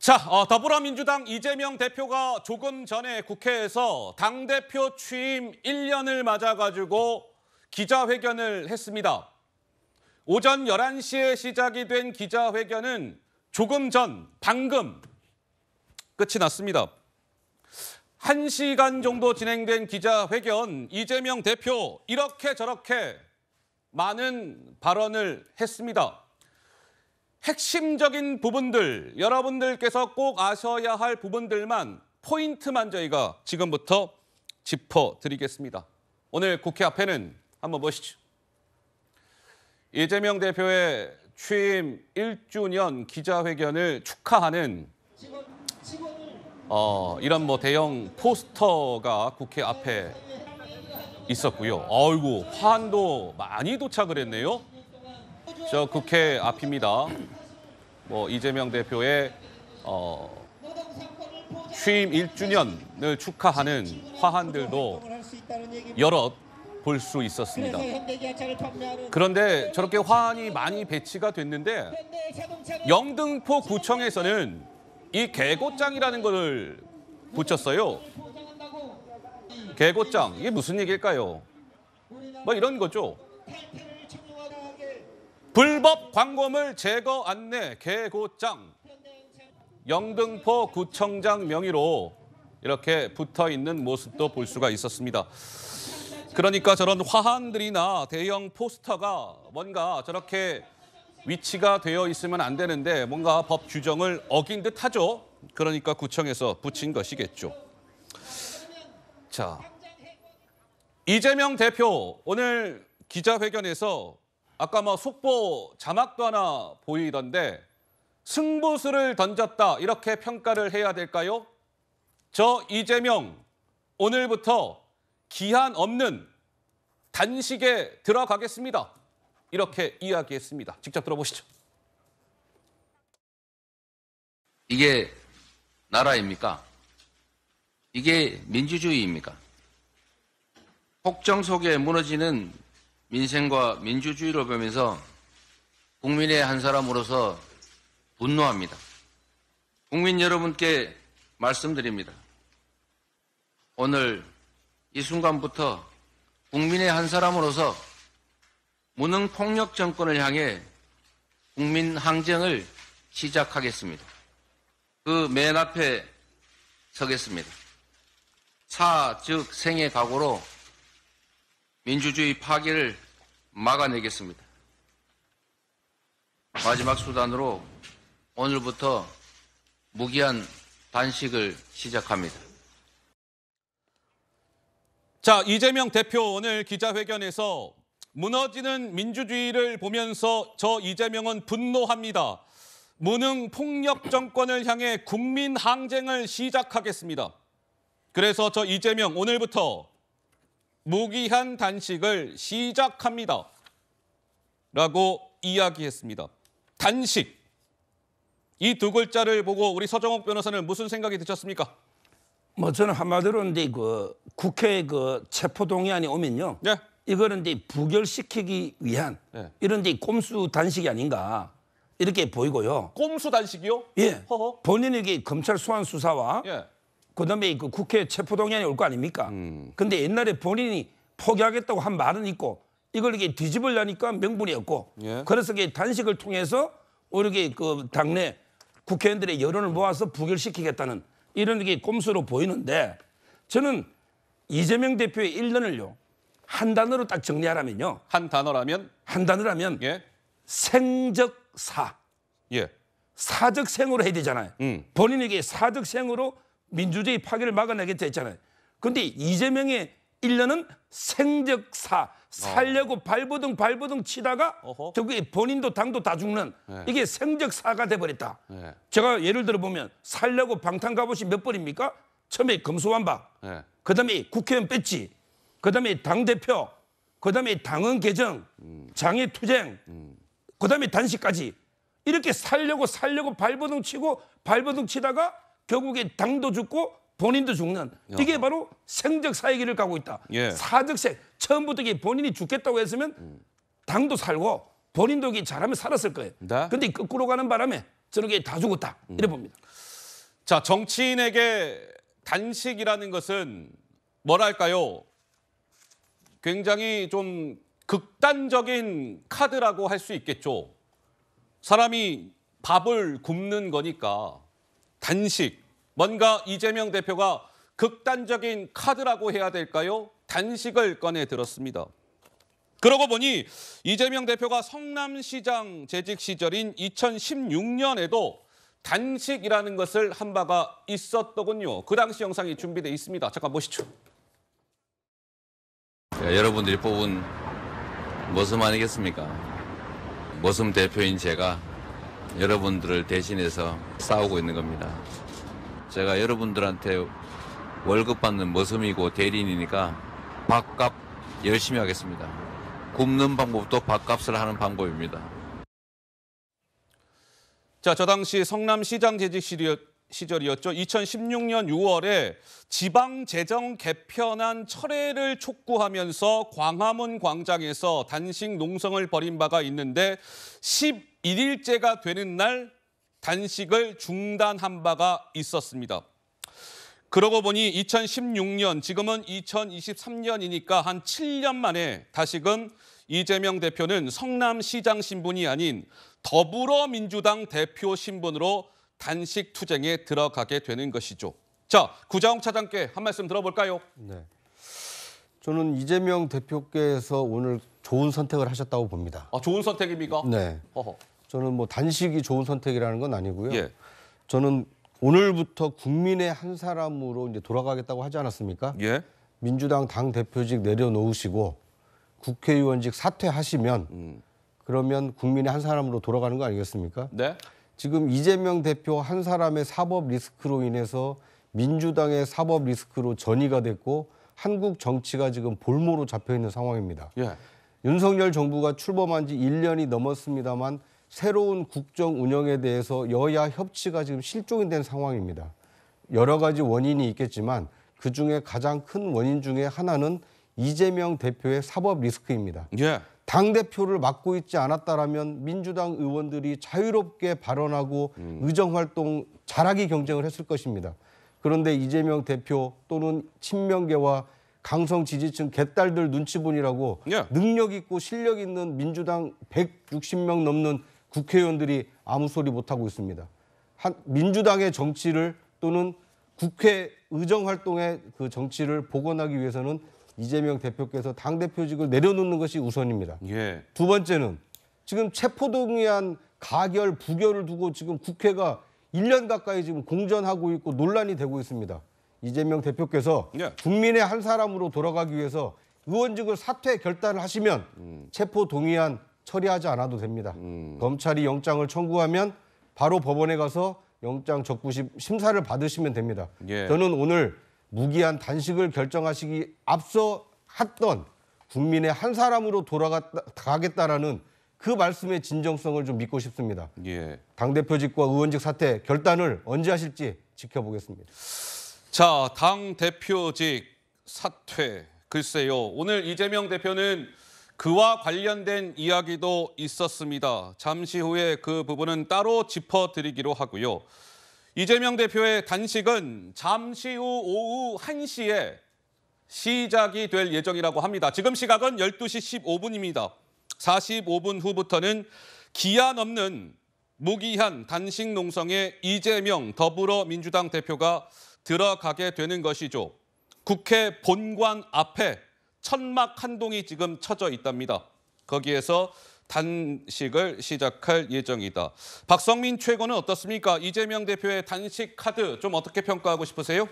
자, 어, 더불어민주당 이재명 대표가 조금 전에 국회에서 당대표 취임 1년을 맞아가지고 기자회견을 했습니다. 오전 11시에 시작이 된 기자회견은 조금 전, 방금 끝이 났습니다. 1시간 정도 진행된 기자회견, 이재명 대표 이렇게 저렇게 많은 발언을 했습니다. 핵심적인 부분들, 여러분들께서 꼭 아셔야 할 부분들만 포인트만 저희가 지금부터 짚어드리겠습니다. 오늘 국회 앞에는 한번 보시죠. 이재명 대표의 취임 1주년 기자회견을 축하하는 어, 이런 뭐 대형 포스터가 국회 앞에 있었고요. 아이고, 환도 많이 도착을 했네요. 저 국회 앞입니다. 뭐 이재명 대표의 어, 취임 1주년을 축하하는 화환들도 여럿 볼수 있었습니다. 그런데 저렇게 화환이 많이 배치가 됐는데 영등포 구청에서는 이 개고장이라는 것을 붙였어요. 개고장 이게 무슨 얘기일까요? 뭐 이런 거죠. 불법 광고물 제거 안내 개고장 영등포 구청장 명의로 이렇게 붙어 있는 모습도 볼 수가 있었습니다. 그러니까 저런 화환들이나 대형 포스터가 뭔가 저렇게 위치가 되어 있으면 안 되는데 뭔가 법 규정을 어긴 듯 하죠. 그러니까 구청에서 붙인 것이겠죠. 자, 이재명 대표 오늘 기자회견에서 아까 뭐 속보 자막도 하나 보이던데 승부수를 던졌다 이렇게 평가를 해야 될까요? 저 이재명 오늘부터 기한 없는 단식에 들어가겠습니다. 이렇게 이야기했습니다. 직접 들어보시죠. 이게 나라입니까? 이게 민주주의입니까? 폭정 속에 무너지는 민생과 민주주의를 보면서 국민의 한 사람으로서 분노합니다. 국민 여러분께 말씀드립니다. 오늘 이 순간부터 국민의 한 사람으로서 무능 폭력 정권을 향해 국민 항쟁을 시작하겠습니다. 그 맨 앞에 서겠습니다. 사, 즉, 생의 각오로 민주주의 파괴를 막아내겠습니다. 마지막 수단으로 오늘부터 무기한 단식을 시작합니다. 자, 이재명 대표 오늘 기자회견에서 무너지는 민주주의를 보면서 저 이재명은 분노합니다. 무능 폭력 정권을 향해 국민 항쟁을 시작하겠습니다. 그래서 저 이재명 오늘부터 무기한 단식을 시작합니다. 라고 이야기했습니다. 단식. 이 두 글자를 보고 우리 서정옥 변호사는 무슨 생각이 드셨습니까? 뭐 저는 한마디로 이제 그국회그 체포동의안이 오면요. 네. 이거는 이제 부결시키기 위한 네. 이런 데 꼼수 단식이 아닌가 이렇게 보이고요. 꼼수 단식이요? 예. 허허. 본인에게 검찰 소환 수사와 예. 그다음에 그 국회 체포동의안이 올 거 아닙니까? 음. 근데 옛날에 본인이 포기하겠다고 한 말은 있고 이걸 이게 렇 뒤집으려니까 명분이 없고 예. 그래서 이게 단식을 통해서 이렇게 그 당내 국회의원들의 여론을 모아서 부결시키겠다는 이런 게 꼼수로 보이는데 저는 이재명 대표의 일년을요한 단어로 딱 정리하라면요 한 단어라면 한 단어라면 예. 생적사 예. 사적생으로 해야 되잖아요 음. 본인에게 사적생으로 민주주의 파괴를 막아내겠다 했잖아요. 그런데 이재명의 1년은 생적사, 살려고 어. 발버둥 발버둥 치다가 어허. 본인도 당도 다 죽는 네. 이게 생적사가 돼버렸다. 네. 제가 예를 들어보면 살려고 방탄 갑옷이 몇 벌입니까? 처음에 검수완박, 네. 그다음에 국회의원 뺐지, 그다음에 당대표, 그다음에 당헌 개정, 음. 장애투쟁, 음. 그다음에 단식까지 이렇게 살려고 살려고 발버둥 치고 발버둥 치다가 결국에 당도 죽고 본인도 죽는 이게 바로 생적 사회기를 가고 있다. 예. 사적생 처음부터 이게 본인이 죽겠다고 했으면 음. 당도 살고 본인도 이 잘하면 살았을 거예요. 네? 근데 거꾸로 가는 바람에 저렇게 다 죽었다. 음. 이래 봅니다. 자 정치인에게 단식이라는 것은 뭐랄까요? 굉장히 좀 극단적인 카드라고 할 수 있겠죠. 사람이 밥을 굶는 거니까 단식, 뭔가 이재명 대표가 극단적인 카드라고 해야 될까요? 단식을 꺼내 들었습니다. 그러고 보니 이재명 대표가 성남시장 재직 시절인 2016년에도 단식이라는 것을 한 바가 있었더군요. 그 당시 영상이 준비돼 있습니다. 잠깐 보시죠. 야, 여러분들이 뽑은 모습 아니겠습니까? 모습 대표인 제가 여러분들을 대신해서 싸우고 있는 겁니다. 제가 여러분들한테 월급 받는 머슴이고 대리인이니까 밥값 열심히 하겠습니다. 굶는 방법도 밥값을 하는 방법입니다. 자, 저 당시 성남시장 재직 시절이었죠. 2016년 6월에 지방 재정 개편안 철회를 촉구하면서 광화문 광장에서 단식 농성을 벌인 바가 있는데 11일째가 되는 날 단식을 중단한 바가 있었습니다. 그러고 보니 2016년, 지금은 2023년이니까 한 7년 만에 다시금 이재명 대표는 성남시장 신분이 아닌 더불어민주당 대표 신분으로 단식 투쟁에 들어가게 되는 것이죠. 자, 구자홍 차장께 한 말씀 들어볼까요? 네. 저는 이재명 대표께서 오늘 좋은 선택을 하셨다고 봅니다. 아, 좋은 선택입니까? 네. 어허. 저는 뭐 단식이 좋은 선택이라는 건 아니고요. 예. 저는 오늘부터 국민의 한 사람으로 이제 돌아가겠다고 하지 않았습니까? 예. 민주당 당 대표직 내려놓으시고 국회의원직 사퇴하시면 음. 그러면 국민의 한 사람으로 돌아가는 거 아니겠습니까? 네. 지금 이재명 대표 한 사람의 사법 리스크로 인해서 민주당의 사법 리스크로 전이가 됐고 한국 정치가 지금 볼모로 잡혀 있는 상황입니다. 예. 윤석열 정부가 출범한 지 1년이 넘었습니다만 새로운 국정 운영에 대해서 여야 협치가 지금 실종이 된 상황입니다. 여러 가지 원인이 있겠지만 그 중에 가장 큰 원인 중에 하나는 이재명 대표의 사법 리스크입니다. 예. 당 대표를 맡고 있지 않았다라 민주당 의원들이 자유롭게 발언하고 음. 의정 활동 잘하기 경쟁을 했을 것입니다. 그런데 이재명 대표 또는 친명계와 강성 지지층 개딸들 눈치 분이라고 예. 능력 있고 실력 있는 민주당 160명 넘는 국회의원들이 아무 소리 못하고 있습니다. 한, 민주당의 정치를 또는 국회 의정 활동의 그 정치를 복원하기 위해서는 이재명 대표께서 당 대표직을 내려놓는 것이 우선입니다. 예. 두 번째는 지금 체포동의안 가결 부결을 두고 지금 국회가 1년 가까이 지금 공전하고 있고 논란이 되고 있습니다. 이재명 대표께서 예. 국민의 한 사람으로 돌아가기 위해서 의원직을 사퇴 결단을 하시면 음. 체포동의안 처리하지 않아도 됩니다. 음. 검찰이 영장을 청구하면 바로 법원에 가서 영장 적부심 심사를 받으시면 됩니다. 예. 저는 오늘 무기한 단식을 결정하시기 앞서 했던 국민의 한 사람으로 돌아가겠다라는 그 말씀의 진정성을 좀 믿고 싶습니다. 예. 당대표직과 의원직 사태 결단을 언제 하실지 지켜보겠습니다. 자, 당대표직 사퇴. 글쎄요. 오늘 이재명 대표는 그와 관련된 이야기도 있었습니다. 잠시 후에 그 부분은 따로 짚어드리기로 하고요. 이재명 대표의 단식은 잠시 후 오후 1시에 시작이 될 예정이라고 합니다. 지금 시각은 12시 15분입니다. 45분 후부터는 기한 없는 무기한 단식 농성에 이재명 더불어민주당 대표가 들어가게 되는 것이죠. 국회 본관 앞에 천막 한 동이 지금 쳐져 있답니다. 거기에서 단식을 시작할 예정이다. 박성민 최고는 어떻습니까? 이재명 대표의 단식 카드 좀 어떻게 평가하고 싶으세요?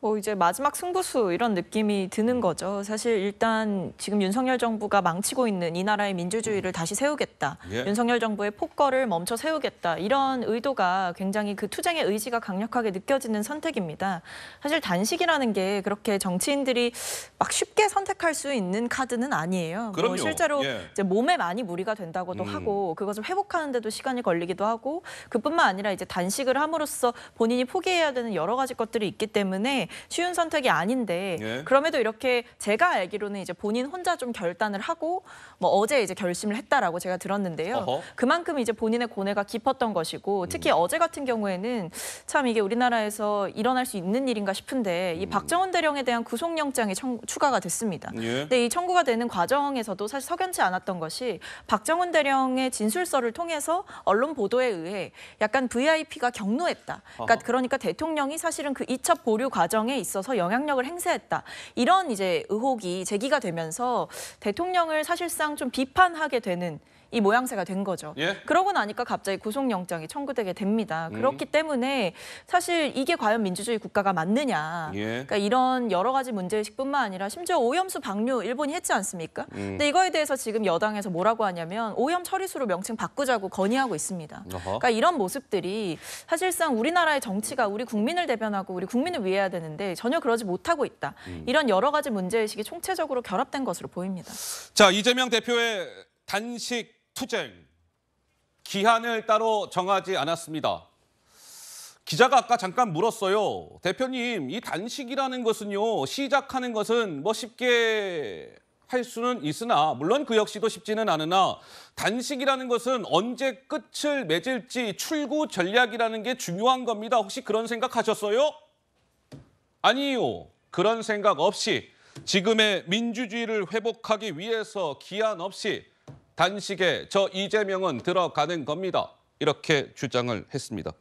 뭐 이제 마지막 승부수 이런 느낌이 드는 거죠. 사실 일단 지금 윤석열 정부가 망치고 있는 이 나라의 민주주의를 다시 세우겠다. 예. 윤석열 정부의 폭거를 멈춰 세우겠다. 이런 의도가 굉장히 그 투쟁의 의지가 강력하게 느껴지는 선택입니다. 사실 단식이라는 게 그렇게 정치인들이 막 쉽게 선택할 수 있는 카드는 아니에요. 뭐 그럼요. 뭐 실제로 예. 이제 몸에 많이 무리가 된다고도 음. 하고 그것을 회복하는데도 시간이 걸리기도 하고 그뿐만 아니라 이제 단식을 함으로써 본인이 포기해야 되는 여러 가지 것들이 있기 때문에 쉬운 선택이 아닌데 예. 그럼에도 이렇게 제가 알기로는 이제 본인 혼자 좀 결단을 하고 뭐 어제 이제 결심을 했다라고 제가 들었는데요. 어허. 그만큼 이제 본인의 고뇌가 깊었던 것이고 특히 음. 어제 같은 경우에는 참 이게 우리나라에서 일어날 수 있는 일인가 싶은데 이 음. 박정원 대령에 대한 구속영장이 청, 추가가 됐습니다. 예. 근데 이 청구가 되는 과정에서도 사실 석연치 않았던 것이 박정원 대령의 진술서를 통해서 언론 보도에 의해 약간 VIP가 경로했다. 그러니까, 그러니까 대통령이 사실은 그 2차 보류 과정 과정에 있어서 영향력을 행사했다. 이런 이제 의혹이 제기가 되면서 대통령을 사실상 좀 비판하게 되는 이 모양새가 된 거죠. 예? 그러고 나니까 갑자기 구속영장이 청구되게 됩니다. 음. 그렇기 때문에 사실 이게 과연 민주주의 국가가 맞느냐. 예. 그러니까 이런 여러 가지 문제의식뿐만 아니라 심지어 오염수 방류 일본이 했지 않습니까? 음. 근데 이거에 대해서 지금 여당에서 뭐라고 하냐면 오염 처리수로 명칭 바꾸자고 건의하고 있습니다. 어허. 그러니까 이런 모습들이 사실상 우리나라의 정치가 우리 국민을 대변하고 우리 국민을 위해야 해 되는데 전혀 그러지 못하고 있다. 음. 이런 여러 가지 문제의식이 총체적으로 결합된 것으로 보입니다. 자 이재명 대표의 단식 투쟁 기한을 따로 정하지 않았습니다. 기자가 아까 잠깐 물었어요. 대표님, 이 단식이라는 것은요, 시작하는 것은 뭐 쉽게 할 수는 있으나, 물론 그 역시도 쉽지는 않으나, 단식이라는 것은 언제 끝을 맺을지 출구 전략이라는 게 중요한 겁니다. 혹시 그런 생각 하셨어요? 아니요. 그런 생각 없이 지금의 민주주의를 회복하기 위해서 기한 없이 단식에 저 이재명은 들어가는 겁니다. 이렇게 주장을 했습니다.